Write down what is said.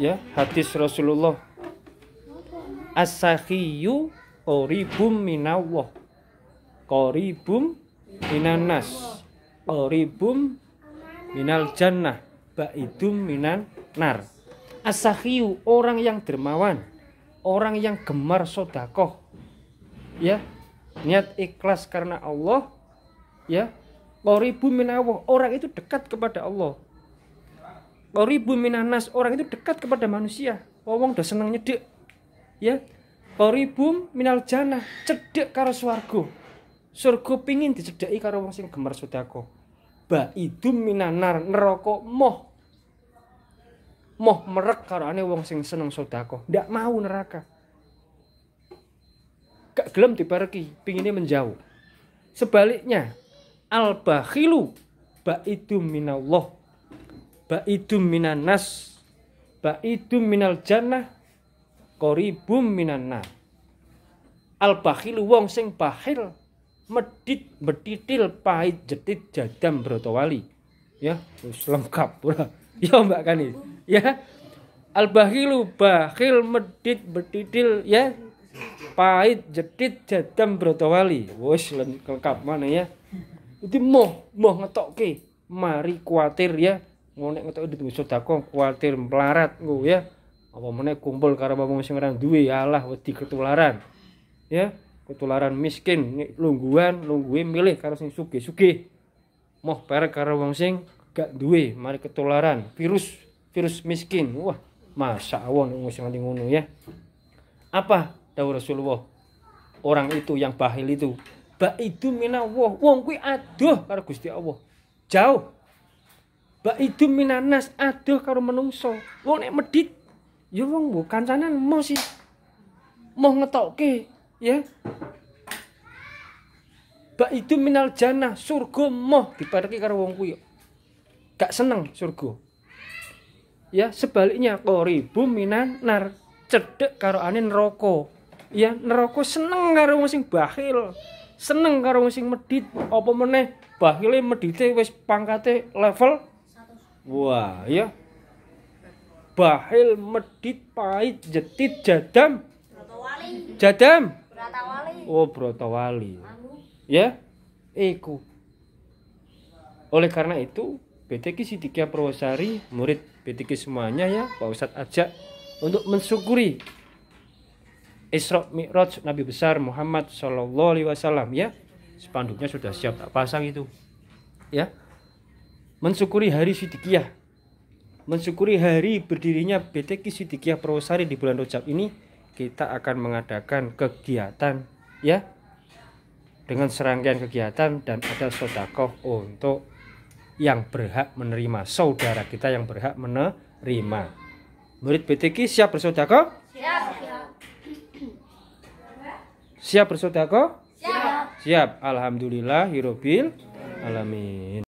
ya hadis Rasulullah as-sakhiyu qoribum koribum minanas qoribum minal jannah baidum minan nar as orang yang dermawan orang yang gemar sodakoh ya niat ikhlas karena Allah ya qoribum minawah orang itu dekat kepada Allah Koribu minanas orang itu dekat kepada manusia. Wong udah seneng nyedek. Ya. Koribum minal jana cedek karo swargo. Surga pingin dicedeki karo wong sing gemar sedako. itu minanar neraka moh. Moh merek karo ane wong sing seneng sedako. Ndak mau neraka. Gak gelem dipereki, pinginnya menjauh. Sebaliknya, al-bakhilu mina minallah Ba'idum minan nas. Ba'idum minal jannah. Koribum minan nar. Al bakhil wong sing bakhil medit betitil pahit jetit jadam brotowali. Ya, terus lengkap pula. Ya Mbak Kani. Ya. Al bakhilu bakhil medit betitil ya pahit jetit jadam brotowali. Wis lengkap mana ya. mau moh moh ke mari kuatir ya nek ngetok duit sedekah kuwatir melarat nggo ya apa meneh kumpul karo wong sing ora duwe ya Allah wedi ketularan ya ketularan miskin lungguan lungguhe milih karo sing sugih-sugih moh per karo wong sing gak duwe mari ketularan virus virus miskin wah masa awon wong sing ngono ya apa dawuh Rasulullah orang itu yang bahil itu ba itu mina wong kuwi aduh karo Gusti Allah jauh itu minanas aduh karo menungso. Wong nek medit ya wong bu kancanan mau sih. Mau ngetokke ya. itu minal jana, surga mau dipareki karo wong kuwi. Ya. Gak seneng surga. Ya sebaliknya qoribu minan nar cedek karo anin neraka. Ya neraka seneng karo wong sing bakhil. Seneng karo wong sing medit apa meneh bakhile medite wis pangkate level wah ya bahil medit pahit jetit jadam jadam oh brotawali anu? ya iku oleh karena itu BTK Sidikia Prawasari, murid BTK semuanya ya Pak Ustadz ajak untuk mensyukuri Isra Mi'raj Nabi besar Muhammad Shallallahu alaihi wasallam ya spanduknya sudah siap tak pasang itu ya mensyukuri hari Sidikiyah mensyukuri hari berdirinya BTK Sidikiyah Purwosari di bulan Rojab ini kita akan mengadakan kegiatan ya dengan serangkaian kegiatan dan ada sodakoh untuk yang berhak menerima saudara kita yang berhak menerima murid BTK siap bersodakoh? siap siap bersodakoh? siap siap Alhamdulillah Hirobil Alamin